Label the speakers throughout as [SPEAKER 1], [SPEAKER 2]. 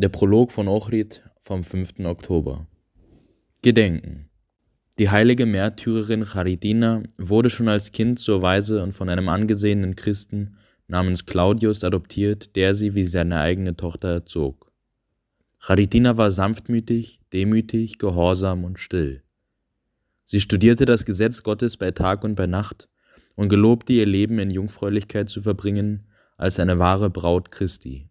[SPEAKER 1] Der Prolog von Ochrid vom 5. Oktober. Gedenken. Die heilige Märtyrerin Charitina wurde schon als Kind zur Waise und von einem angesehenen Christen namens Claudius adoptiert, der sie wie seine eigene Tochter erzog. Charitina war sanftmütig, demütig, gehorsam und still. Sie studierte das Gesetz Gottes bei Tag und bei Nacht und gelobte ihr Leben in Jungfräulichkeit zu verbringen als eine wahre Braut Christi.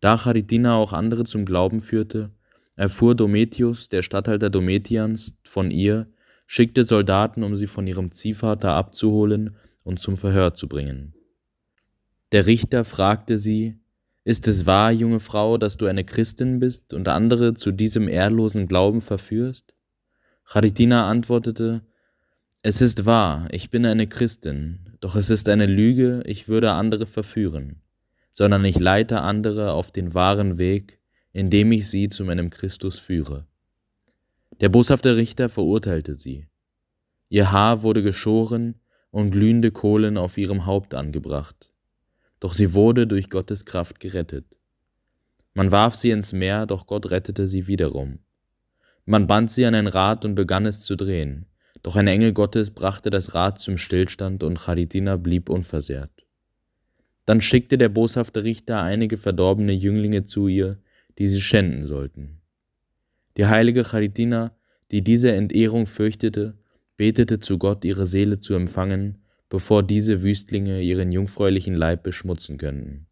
[SPEAKER 1] Da Charidina auch andere zum Glauben führte, erfuhr Dometius, der Statthalter Dometians, von ihr, schickte Soldaten, um sie von ihrem Ziehvater abzuholen und zum Verhör zu bringen. Der Richter fragte sie, Ist es wahr, junge Frau, dass du eine Christin bist und andere zu diesem ehrlosen Glauben verführst? Charitina antwortete, Es ist wahr, ich bin eine Christin, doch es ist eine Lüge, ich würde andere verführen sondern ich leite andere auf den wahren Weg, indem ich sie zu meinem Christus führe. Der boshafte Richter verurteilte sie. Ihr Haar wurde geschoren und glühende Kohlen auf ihrem Haupt angebracht. Doch sie wurde durch Gottes Kraft gerettet. Man warf sie ins Meer, doch Gott rettete sie wiederum. Man band sie an ein Rad und begann es zu drehen, doch ein Engel Gottes brachte das Rad zum Stillstand und Charitina blieb unversehrt. Dann schickte der boshafte Richter einige verdorbene Jünglinge zu ihr, die sie schänden sollten. Die heilige Charitina, die diese Entehrung fürchtete, betete zu Gott, ihre Seele zu empfangen, bevor diese Wüstlinge ihren jungfräulichen Leib beschmutzen könnten.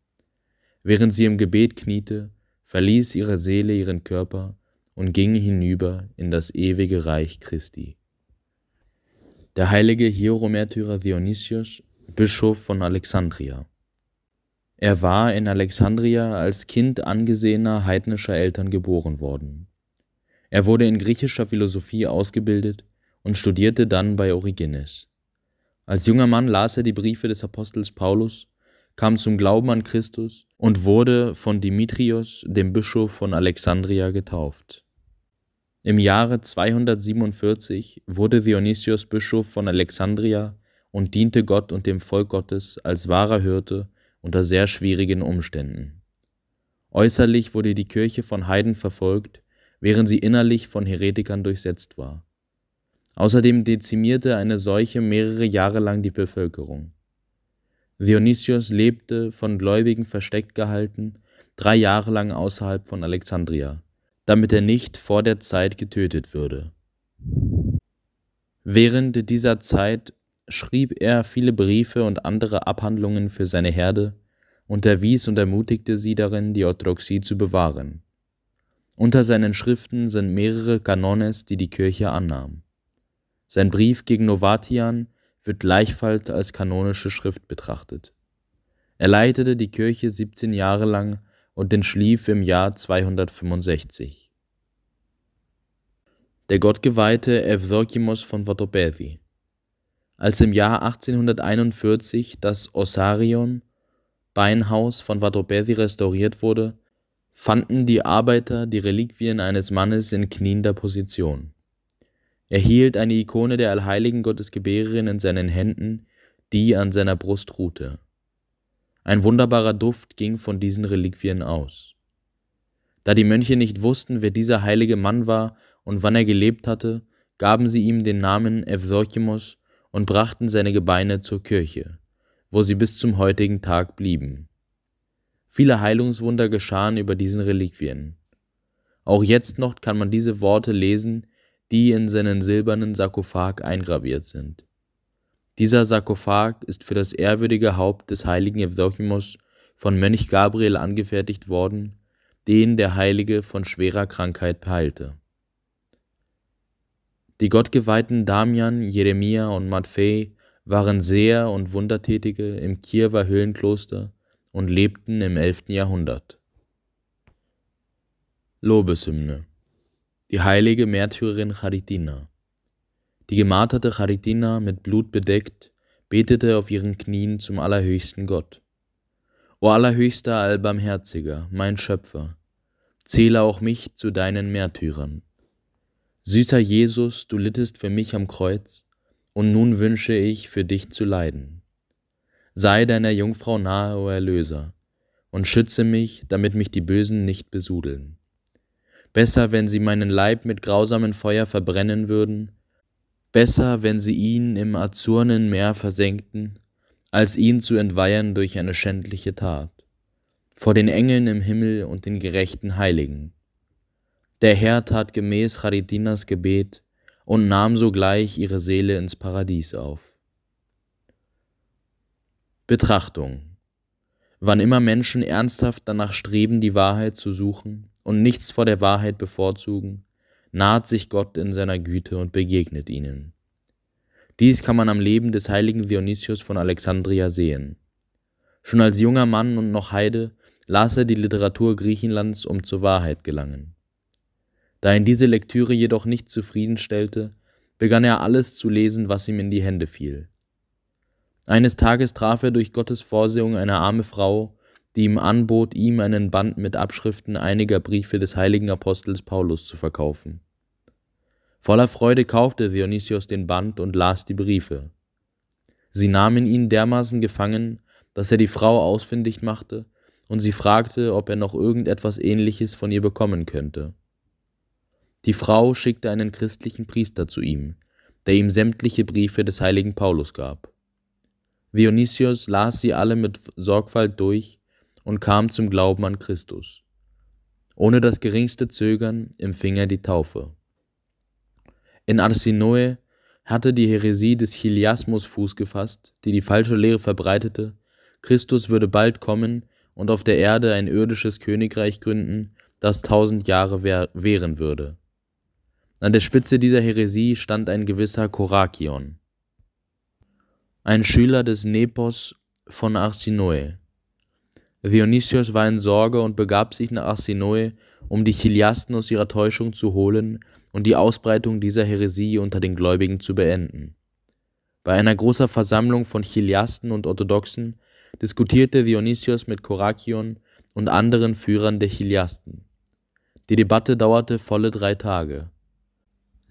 [SPEAKER 1] Während sie im Gebet kniete, verließ ihre Seele ihren Körper und ging hinüber in das ewige Reich Christi. Der heilige Hieromärtyrer Dionysios, Bischof von Alexandria. Er war in Alexandria als Kind angesehener heidnischer Eltern geboren worden. Er wurde in griechischer Philosophie ausgebildet und studierte dann bei Origenes. Als junger Mann las er die Briefe des Apostels Paulus, kam zum Glauben an Christus und wurde von Dimitrios, dem Bischof von Alexandria, getauft. Im Jahre 247 wurde Dionysios Bischof von Alexandria und diente Gott und dem Volk Gottes als wahrer Hirte unter sehr schwierigen Umständen. Äußerlich wurde die Kirche von Heiden verfolgt, während sie innerlich von Heretikern durchsetzt war. Außerdem dezimierte eine Seuche mehrere Jahre lang die Bevölkerung. Dionysios lebte, von Gläubigen versteckt gehalten, drei Jahre lang außerhalb von Alexandria, damit er nicht vor der Zeit getötet würde. Während dieser Zeit schrieb er viele Briefe und andere Abhandlungen für seine Herde, unterwies und ermutigte sie darin, die Orthodoxie zu bewahren. Unter seinen Schriften sind mehrere Kanones, die die Kirche annahm. Sein Brief gegen Novatian wird gleichfalls als kanonische Schrift betrachtet. Er leitete die Kirche 17 Jahre lang und schlief im Jahr 265. Der Gottgeweihte Evdokimos von Vatopedi als im Jahr 1841 das Osarion, Beinhaus von Vadrobesi restauriert wurde, fanden die Arbeiter die Reliquien eines Mannes in kniender Position. Er hielt eine Ikone der allheiligen Gottesgebärerin in seinen Händen, die an seiner Brust ruhte. Ein wunderbarer Duft ging von diesen Reliquien aus. Da die Mönche nicht wussten, wer dieser heilige Mann war und wann er gelebt hatte, gaben sie ihm den Namen Evdokimos und brachten seine Gebeine zur Kirche, wo sie bis zum heutigen Tag blieben. Viele Heilungswunder geschahen über diesen Reliquien. Auch jetzt noch kann man diese Worte lesen, die in seinen silbernen Sarkophag eingraviert sind. Dieser Sarkophag ist für das ehrwürdige Haupt des heiligen Evdochimos von Mönch Gabriel angefertigt worden, den der Heilige von schwerer Krankheit heilte. Die Gottgeweihten Damian, Jeremia und Matfei waren Seher und Wundertätige im Kiewer Höhlenkloster und lebten im 11. Jahrhundert. Lobeshymne Die heilige Märtyrerin Charitina Die gemarterte Charitina, mit Blut bedeckt, betete auf ihren Knien zum allerhöchsten Gott. O allerhöchster, allbarmherziger, mein Schöpfer, zähle auch mich zu deinen Märtyrern. Süßer Jesus, du littest für mich am Kreuz, und nun wünsche ich, für dich zu leiden. Sei deiner Jungfrau nahe, o Erlöser, und schütze mich, damit mich die Bösen nicht besudeln. Besser, wenn sie meinen Leib mit grausamen Feuer verbrennen würden, besser, wenn sie ihn im azurnen Meer versenkten, als ihn zu entweihen durch eine schändliche Tat, vor den Engeln im Himmel und den gerechten Heiligen. Der Herr tat gemäß Charidinas Gebet und nahm sogleich ihre Seele ins Paradies auf. Betrachtung. Wann immer Menschen ernsthaft danach streben, die Wahrheit zu suchen und nichts vor der Wahrheit bevorzugen, naht sich Gott in seiner Güte und begegnet ihnen. Dies kann man am Leben des heiligen Dionysius von Alexandria sehen. Schon als junger Mann und noch Heide las er die Literatur Griechenlands, um zur Wahrheit gelangen. Da ihn diese Lektüre jedoch nicht zufriedenstellte, begann er alles zu lesen, was ihm in die Hände fiel. Eines Tages traf er durch Gottes Vorsehung eine arme Frau, die ihm anbot, ihm einen Band mit Abschriften einiger Briefe des heiligen Apostels Paulus zu verkaufen. Voller Freude kaufte Dionysios den Band und las die Briefe. Sie nahmen ihn dermaßen gefangen, dass er die Frau ausfindig machte und sie fragte, ob er noch irgendetwas Ähnliches von ihr bekommen könnte. Die Frau schickte einen christlichen Priester zu ihm, der ihm sämtliche Briefe des heiligen Paulus gab. Dionysios las sie alle mit Sorgfalt durch und kam zum Glauben an Christus. Ohne das geringste Zögern empfing er die Taufe. In Arsinoe hatte die Häresie des Chiliasmus Fuß gefasst, die die falsche Lehre verbreitete, Christus würde bald kommen und auf der Erde ein irdisches Königreich gründen, das tausend Jahre währen würde. An der Spitze dieser Häresie stand ein gewisser Korakion, ein Schüler des Nepos von Arsinoe. Dionysios war in Sorge und begab sich nach Arsinoe, um die Chiliasten aus ihrer Täuschung zu holen und die Ausbreitung dieser Häresie unter den Gläubigen zu beenden. Bei einer großen Versammlung von Chiliasten und Orthodoxen diskutierte Dionysios mit Korakion und anderen Führern der Chiliasten. Die Debatte dauerte volle drei Tage.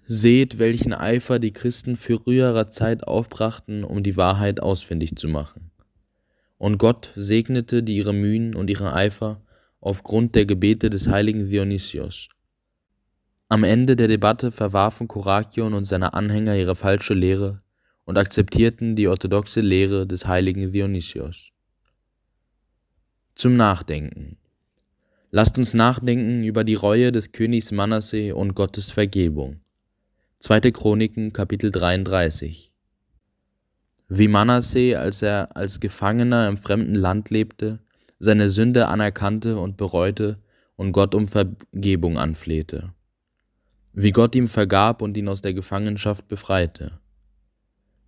[SPEAKER 1] Seht, welchen Eifer die Christen früherer Zeit aufbrachten, um die Wahrheit ausfindig zu machen. Und Gott segnete die ihre Mühen und ihren Eifer aufgrund der Gebete des heiligen Dionysios. Am Ende der Debatte verwarfen Korakion und seine Anhänger ihre falsche Lehre und akzeptierten die orthodoxe Lehre des heiligen Dionysios. Zum Nachdenken. Lasst uns nachdenken über die Reue des Königs Manasseh und Gottes Vergebung. 2. Chroniken, Kapitel 33. Wie Manasseh, als er als Gefangener im fremden Land lebte, seine Sünde anerkannte und bereute und Gott um Vergebung anflehte. Wie Gott ihm vergab und ihn aus der Gefangenschaft befreite.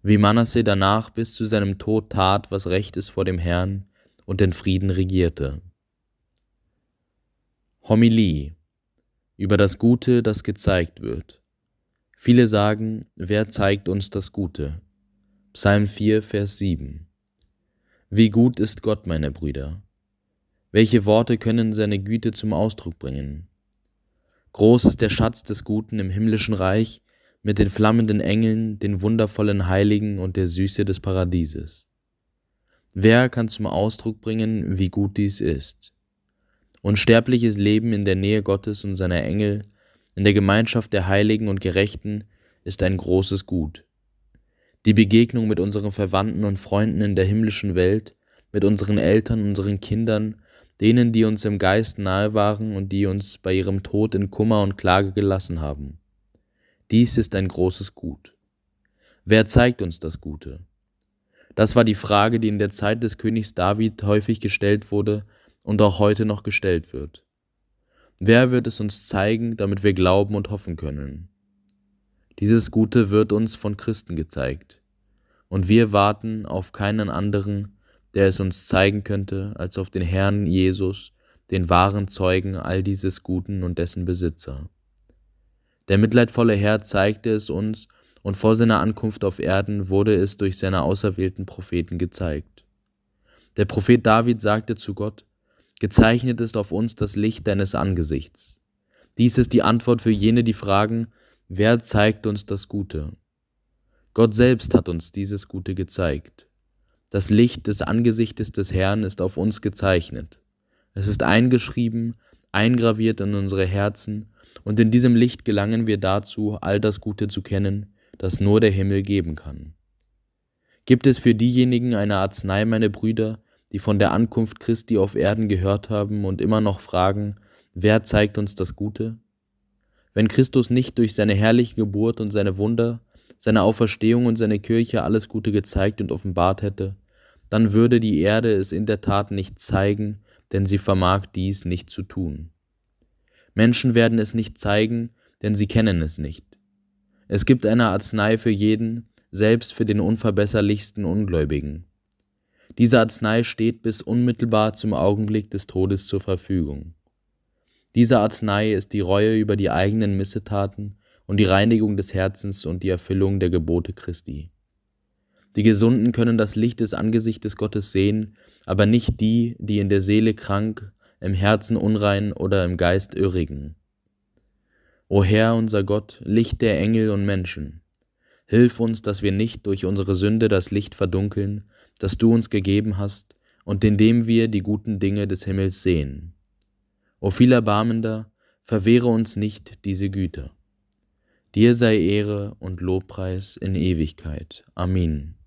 [SPEAKER 1] Wie Manasseh danach bis zu seinem Tod tat, was recht ist vor dem Herrn und den Frieden regierte. Homilie über das Gute, das gezeigt wird. Viele sagen, wer zeigt uns das Gute? Psalm 4, Vers 7. Wie gut ist Gott, meine Brüder? Welche Worte können seine Güte zum Ausdruck bringen? Groß ist der Schatz des Guten im himmlischen Reich mit den flammenden Engeln, den wundervollen Heiligen und der Süße des Paradieses. Wer kann zum Ausdruck bringen, wie gut dies ist? Unsterbliches Leben in der Nähe Gottes und seiner Engel, in der Gemeinschaft der Heiligen und Gerechten ist ein großes Gut. Die Begegnung mit unseren Verwandten und Freunden in der himmlischen Welt, mit unseren Eltern, unseren Kindern, denen, die uns im Geist nahe waren und die uns bei ihrem Tod in Kummer und Klage gelassen haben. Dies ist ein großes Gut. Wer zeigt uns das Gute? Das war die Frage, die in der Zeit des Königs David häufig gestellt wurde und auch heute noch gestellt wird. Wer wird es uns zeigen, damit wir glauben und hoffen können? Dieses Gute wird uns von Christen gezeigt, und wir warten auf keinen anderen, der es uns zeigen könnte, als auf den Herrn Jesus, den wahren Zeugen all dieses Guten und dessen Besitzer. Der mitleidvolle Herr zeigte es uns, und vor seiner Ankunft auf Erden wurde es durch seine auserwählten Propheten gezeigt. Der Prophet David sagte zu Gott, Gezeichnet ist auf uns das Licht deines Angesichts. Dies ist die Antwort für jene, die fragen, wer zeigt uns das Gute? Gott selbst hat uns dieses Gute gezeigt. Das Licht des Angesichtes des Herrn ist auf uns gezeichnet. Es ist eingeschrieben, eingraviert in unsere Herzen, und in diesem Licht gelangen wir dazu, all das Gute zu kennen, das nur der Himmel geben kann. Gibt es für diejenigen eine Arznei, meine Brüder, die von der Ankunft Christi auf Erden gehört haben und immer noch fragen, wer zeigt uns das Gute? Wenn Christus nicht durch seine herrliche Geburt und seine Wunder, seine Auferstehung und seine Kirche alles Gute gezeigt und offenbart hätte, dann würde die Erde es in der Tat nicht zeigen, denn sie vermag dies nicht zu tun. Menschen werden es nicht zeigen, denn sie kennen es nicht. Es gibt eine Arznei für jeden, selbst für den unverbesserlichsten Ungläubigen. Diese Arznei steht bis unmittelbar zum Augenblick des Todes zur Verfügung. Diese Arznei ist die Reue über die eigenen Missetaten und die Reinigung des Herzens und die Erfüllung der Gebote Christi. Die Gesunden können das Licht des Angesichtes Gottes sehen, aber nicht die, die in der Seele krank, im Herzen unrein oder im Geist irrigen. O Herr unser Gott, Licht der Engel und Menschen, Hilf uns, dass wir nicht durch unsere Sünde das Licht verdunkeln, das du uns gegeben hast und in dem wir die guten Dinge des Himmels sehen. O viel Erbarmender, verwehre uns nicht diese Güter. Dir sei Ehre und Lobpreis in Ewigkeit. Amen.